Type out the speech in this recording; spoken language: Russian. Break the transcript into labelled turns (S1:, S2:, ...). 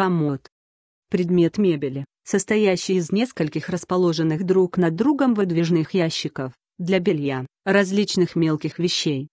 S1: комод. Предмет мебели, состоящий из нескольких расположенных друг над другом выдвижных ящиков для белья, различных мелких вещей,